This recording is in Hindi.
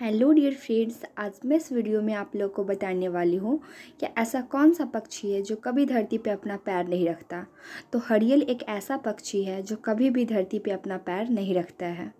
हेलो डियर फ्रेंड्स आज मैं इस वीडियो में आप लोग को बताने वाली हूँ कि ऐसा कौन सा पक्षी है जो कभी धरती पे अपना पैर नहीं रखता तो हरियल एक ऐसा पक्षी है जो कभी भी धरती पे अपना पैर नहीं रखता है